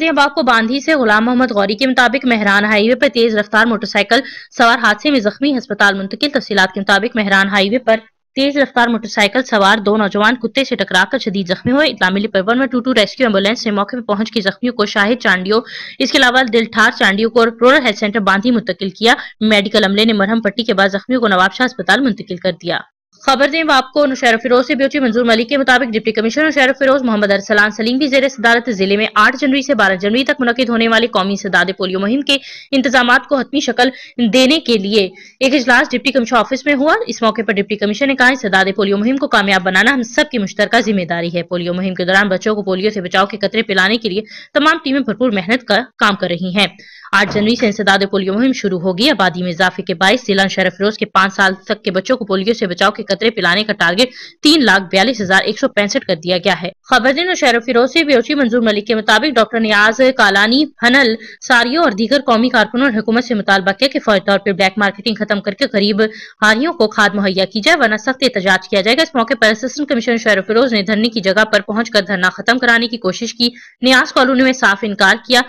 ने बाग को बांधी से गुलाम मोहम्मद गौरी के मुताबिक मेहरान हाईवे पर तेज रफ्तार मोटरसाइकिल सवार हादसे में जख्मी अस्पताल मुंतकिल तफसीत के मुताबिक मेहरान हाईवे पर तेज रफ्तार मोटरसाइकिल सवार दो नौजवान कुत्ते से टकराकर शदीद जख्मी हुए इतना मिली पर में टू टू रेस्क्यू एम्बुलेंस ने मौके पर पहुंच के जख्मियों को शाहिद चांडियो इसके अलावा दिलठार चांडियो को रूरल हेल्थ सेंटर बांधी मुंतकिल किया मेडिकल अमले ने मरहम पट्टी के बाद जख्मियों को नवाबशाह अस्पताल मुंतकिल कर दिया खबर दें आपको नौशहर फिरोज से ब्यूटी मंजूर मलिक के मुताबिक डिप्टी कमिश्नर नौशहर फिरोज मोहम्मद अरसलान सलीम की जेर सदारत जिले में आठ जनवरी से बारह जनवरी तक मुनद होने वाली कौमी सदाद पोलियो मुहिम के इंतजाम को हतमी शक्ल देने के लिए एक इजलास डिप्टी कमिश्नर ऑफिस में हुआ इस मौके पर डिप्टी कमिश्नर ने कहा सदाद पोलियो मुहिम को कामयाब बनाना हम सब की मुश्तर जिम्मेदारी है पोलियो मुहिम के दौरान बच्चों को पोलियो से बचाव के कतरे पिलाने के लिए तमाम टीमें भरपूर मेहनत का काम कर रही हैं आठ जनवरी से इंसदाद पोलियो मुहिम शुरू होगी आबादी में इजाफे के बाईस जिला शहर फिरोज के पांच साल तक के बच्चों को पोलियो से बचाव के कतरे पिलाने का टारगेट तीन लाख बयालीस हजार एक सौ पैंसठ कर दिया गया है दिन और शहर फिरोज से बेची मंजूर मलिक के मुताबिक डॉक्टर नियाज कालानी हनल सारियों और दीगर कौमी कारकुनों ने हुकूमत से मुतालबा किया कि फौरी तौर पर ब्लैक मार्केटिंग खत्म करके गरीब हारियों को खाद मुहैया की जाए वरना सख्त एहतजाज किया जाएगा इस मौके पर असिस्टेंट कमिश्नर शहर फिरोज ने धरने की जगह पर पहुंचकर धरना खत्म कराने की कोशिश की न्याज कॉलोनी में साफ इनकार किया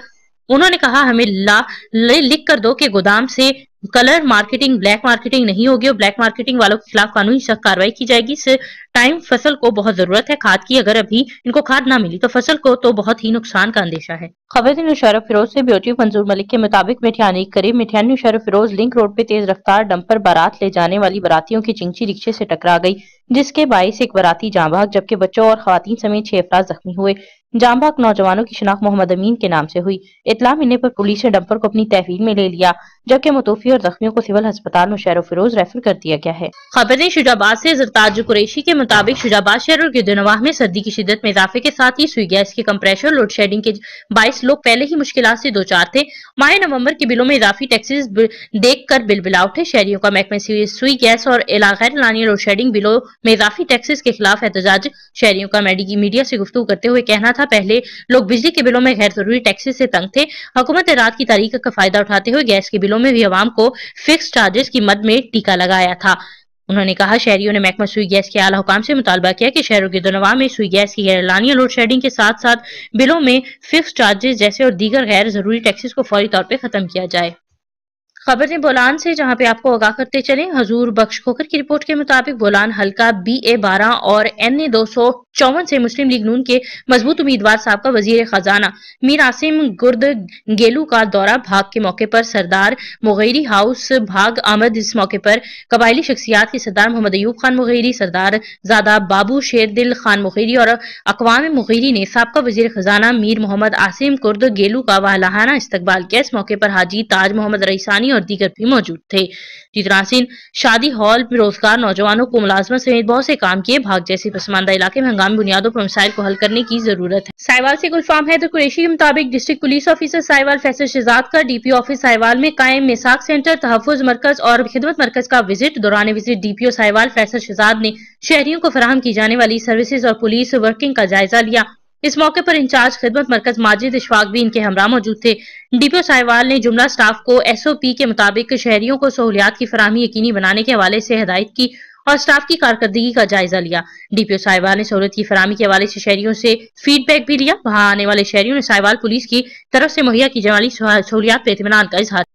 उन्होंने कहा हमें ला लिख कर दो कि गोदाम से कलर मार्केटिंग ब्लैक मार्केटिंग नहीं होगी और ब्लैक मार्केटिंग वालों के खिलाफ कानूनी सख्त कार्रवाई की जाएगी इस टाइम फसल को बहुत जरूरत है खाद की अगर अभी इनको खाद ना मिली तो फसल को तो बहुत ही नुकसान का अंदेशा है खबर शरफ फिरोज से ब्यूटी मंजूर मलिक के मुताबिक मिठियानी करीब मिठियानी शरफ फिरोज लिंक रोड पे तेज रफ्तार डंपर बारात ले जाने वाली बरातियों की चिंची रिक्शे से टकरा गई जिसके बाईस एक बराती जाँ भाग जबकि बच्चों और खातन समेत छह अफराज जख्मी हुए जामबाग नौजवानों की शनाख्त मोहम्मद अमीन के नाम से हुई इतला मिलने पर पुलिस ने डंपर को अपनी तहवील में ले लिया जबकि मतोफी और जख्मियों को सिविल अस्पताल में शहर फिरोज रेफर कर दिया गया है खबरें शुजाबाद से जरताज कुरेशी के मुताबिक शुजाबाद शहर और गिरदनवाह में सर्दी की शिदत में इजाफे के साथ ही सुई गैस के कम्प्रेशर लोड शेडिंग के बाईस लोग पहले ही मुश्किल से दो चार थे माह नवम्बर के बिलों में इजाफी टैक्सेस देख कर बिल बिला उठे शहरियों का महकमे सुई गैस और गैर लानी लोड शेडिंग बिलों में इजाफी टैक्सेस के खिलाफ एहतजाज शहरियों का मीडिया से गुफ्तू करते हुए कहना था पहले लोग बिजली के बिलों में गैर जरूरी टैक्सी से तंग थे हुकूमत ने रात की तारीख का फायदा उठाते हुए गैस के बिलों में भी आवाम को फिक्स चार्जेस की मद में टीका लगाया था उन्होंने कहा शहरियों ने महकमा सुई गैस के आला हुकाम से मुतालबा किया कि शहरों के दोनवा में सुई गैस की गैर लोड शेडिंग के साथ साथ बिलों में फिक्स चार्जेस जैसे और दीगर गैर जरूरी टैक्सेस को फौरी तौर पर खत्म किया जाए खबरें बोलान से जहां पे आपको आगाह करते चले हजूर बख्श खोकर की रिपोर्ट के मुताबिक बोलान हल्का बी ए बारह और एन ए दो सौ चौवन से मुस्लिम लीग नून के मजबूत उम्मीदवार सबका वजीर खजाना मीर आसिम गुर्द गेलू का दौरा भाग के मौके पर सरदार मुगैरी हाउस भाग आमद इस मौके पर कबायली शख्सियात के सरदार मोहम्मद अयूब खान मुगैरी सरदार जादा बाबू शेर दिल खान मुगैरी और अकवाम मुगैरी ने सबका वजीर खजाना मीर मोहम्मद आसिम गुर्द गेलू का वाहलाहाना इस्तेबाल किया इस मौके पर हाजी ताज मोहम्मद रईसानी और दीगर भी मौजूद थे चित्रासीन शादी हॉल बेरोजगार नौजवानों को मुलाजमत समेत बहुत से काम किए भाग जैसे पसमानदा इलाके में हंगामी बुनियादों पर मिसाइल को हल करने की जरूरत है साहिवाल से गुलफाम है तो कुरेशी के मुताबिक district police officer Sahiwal Faisal Shahzad का डीपीओ ऑफिस साहिवाल में कायम मिसाक सेंटर तहफ़ मरकज और खिदमत मरकज का विजिट दौरान विजिट डीपीओ साहिवाल फैसल शहजाद ने शहरियों को फराहम की जाने वाली सर्विसेज और पुलिस वर्किंग का जायजा लिया इस मौके पर इंचार्ज खिदमत मरकज माजिद इशफाक भी इनके हमरा मौजूद थे डीपीओ साहिवाल ने जुमला स्टाफ को एसओपी के मुताबिक शहरियों को सहूलियात की फरहमी यकीनी बनाने के हवाले से हदायत की और स्टाफ की कारकर्दगी का जायजा लिया डीपीओ साहिवाल ने सहूलत की फरहमी के हवाले से शहरियों से फीडबैक भी लिया वहां आने वाले शहरियों ने साहिवाल पुलिस की तरफ से मुहैया की जाने वाली सहूलियात पर इतमान का इजहार